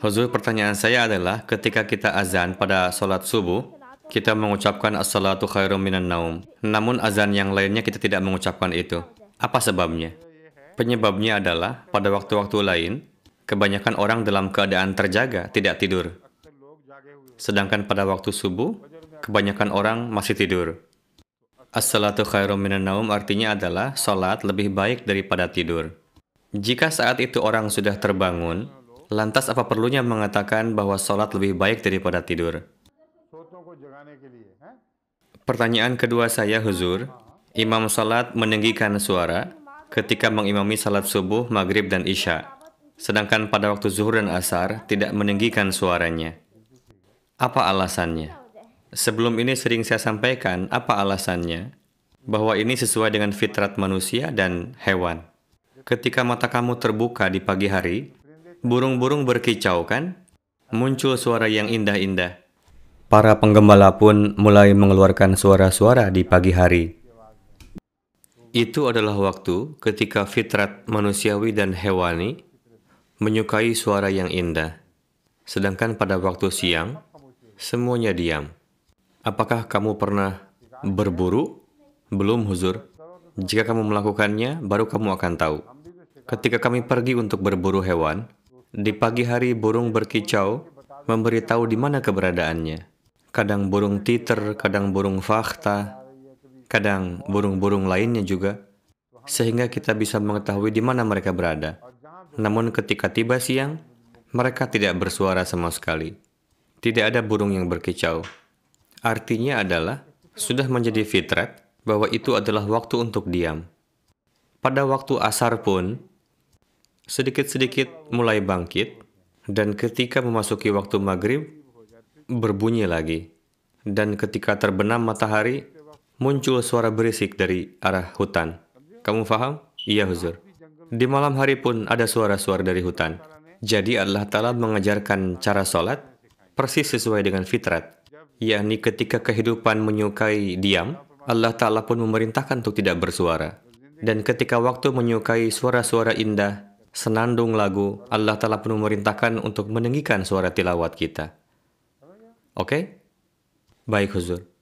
Huzur pertanyaan saya adalah ketika kita azan pada sholat subuh, kita mengucapkan as-salatu khairum minan naum. Namun azan yang lainnya kita tidak mengucapkan itu. Apa sebabnya? Penyebabnya adalah pada waktu-waktu lain, kebanyakan orang dalam keadaan terjaga, tidak tidur. Sedangkan pada waktu subuh, kebanyakan orang masih tidur. As-salatu khairum minan naum artinya adalah sholat lebih baik daripada tidur. Jika saat itu orang sudah terbangun, lantas apa perlunya mengatakan bahwa sholat lebih baik daripada tidur? Pertanyaan kedua saya, Huzur. Imam sholat meninggikan suara ketika mengimami salat subuh, maghrib, dan isya. Sedangkan pada waktu zuhur dan asar, tidak meninggikan suaranya. Apa alasannya? Sebelum ini sering saya sampaikan, apa alasannya? Bahwa ini sesuai dengan fitrat manusia dan hewan. Ketika mata kamu terbuka di pagi hari, burung-burung berkicau kan? Muncul suara yang indah-indah. Para penggembala pun mulai mengeluarkan suara-suara di pagi hari. Itu adalah waktu ketika fitrat manusiawi dan hewani menyukai suara yang indah. Sedangkan pada waktu siang, semuanya diam. Apakah kamu pernah berburu? Belum, Huzur. Jika kamu melakukannya, baru kamu akan tahu. Ketika kami pergi untuk berburu hewan, di pagi hari burung berkicau, memberitahu di mana keberadaannya. Kadang burung titer, kadang burung fakta, kadang burung-burung lainnya juga, sehingga kita bisa mengetahui di mana mereka berada. Namun ketika tiba siang, mereka tidak bersuara sama sekali. Tidak ada burung yang berkicau. Artinya adalah, sudah menjadi fitrat bahwa itu adalah waktu untuk diam. Pada waktu asar pun, sedikit-sedikit mulai bangkit, dan ketika memasuki waktu maghrib, berbunyi lagi. Dan ketika terbenam matahari, muncul suara berisik dari arah hutan. Kamu faham? Iya, Huzur. Di malam hari pun ada suara-suara dari hutan. Jadi Allah Ta'ala mengajarkan cara sholat persis sesuai dengan fitrat. Yakni ketika kehidupan menyukai diam, Allah Ta'ala pun memerintahkan untuk tidak bersuara. Dan ketika waktu menyukai suara-suara indah, senandung lagu, Allah telah penuh merintahkan untuk meninggikan suara tilawat kita. Oke? Okay? Baik, Huzur.